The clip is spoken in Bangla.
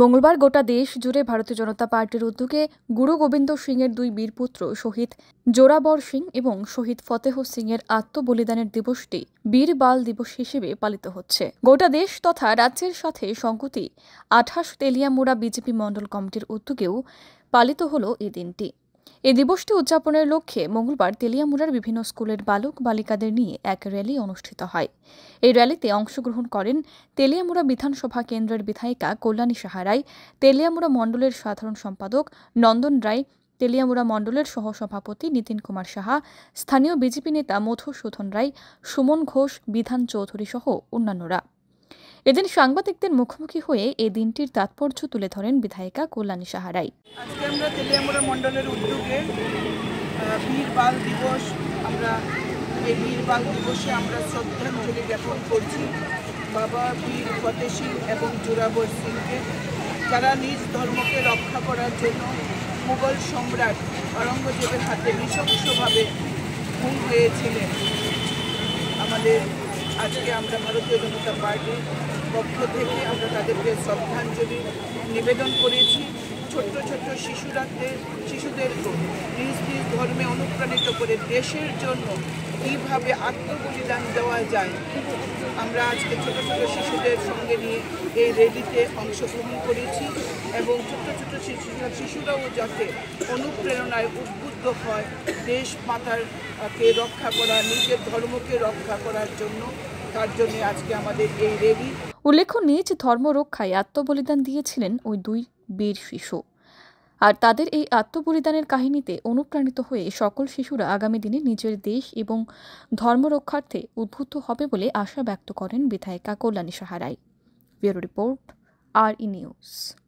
মঙ্গলবার গোটা দেশ জুড়ে ভারতীয় জনতা পার্টির উদ্যোগে গুরু গোবিন্দ সিংয়ের দুই বীরপুত্র শহীদ জোরাবর সিং এবং শহীদ ফতেহ সিংয়ের আত্মবলিদানের দিবসটি বীর বাল দিবস হিসেবে পালিত হচ্ছে গোটা দেশ তথা রাজ্যের সাথে সংকুতি আঠাশ তেলিয়ামুড়া বিজেপি মণ্ডল কমিটির উদ্যোগেও পালিত হল এই দিনটি এ দিবসটি উদযাপনের লক্ষ্যে মঙ্গলবার তেলিয়ামুড়ার বিভিন্ন স্কুলের বালক বালিকাদের নিয়ে এক র্যালি অনুষ্ঠিত হয় এই র্যালিতে অংশগ্রহণ করেন তেলিয়ামুড়া বিধানসভা কেন্দ্রের বিধায়িকা কল্যাণী সাহারাই তেলিয়ামুড়া মণ্ডলের সাধারণ সম্পাদক নন্দন রায় তেলিয়ামুড়া মণ্ডলের সহসভাপতি নীতিন কুমার সাহা স্থানীয় বিজেপি নেতা মধুসূধন রায় সুমন ঘোষ বিধান চৌধুরী সহ অন্যান্যরা এদিন সাংবাদিকদের মুখোমুখি হয়ে এই দিনটির তাৎপর্য তুলে ধরেন বিধায়িকা কল্যাণী সাহারাই আজকে আমরা তেলিয়ামুড়া মণ্ডলের উদ্যোগে বীর বাল দিবস আমরা এই বীর বাল দিবসে আমরা শ্রদ্ধাঞ্জলি জ্ঞাপন করছি বাবা বীর ফতে সিং এবং জোরাবর সিংকে যারা নিজ ধর্মকে রক্ষা করার জন্য মুঘল সম্রাট আরঙ্গজেবের হাতে নৃশংসভাবে খুন হয়েছিলেন আমাদের আজকে আমরা ভারতীয় জনতা পার্টির পক্ষ থেকে আমরা তাদেরকে শ্রদ্ধাঞ্জলি নিবেদন করেছি ছোট্ট ছোট্ট শিশুরাদের শিশুদেরকে নিজ নিজ ধর্মে অনুপ্রাণিত করে দেশের জন্য কীভাবে আত্মবলিদান দেওয়া যায় আমরা আজকে ছোট ছোট শিশুদের সঙ্গে নিয়ে এই র্যালিতে অংশগ্রহণ করেছি এবং ছোট ছোট শিশুরা শিশুরাও যাতে অনুপ্রেরণায় উদ্বুদ্ধ হয় দেশ মাতারকে রক্ষা করা নিজের ধর্মকে রক্ষা করার জন্য তার জন্য আজকে আমাদের এই র্যালি উল্লেখ্য নিজ ধর্মরক্ষায় আত্মবলিদান দিয়েছিলেন ওই দুই বীর শিশু আর তাদের এই আত্মবলিদানের কাহিনীতে অনুপ্রাণিত হয়ে সকল শিশুরা আগামী দিনে নিজের দেশ এবং ধর্মরক্ষার্থে উদ্ভূত হবে বলে আশা ব্যক্ত করেন বিধায়িকা কল্যাণী সাহারাই ব্যুরো রিপোর্ট আর ই নিউজ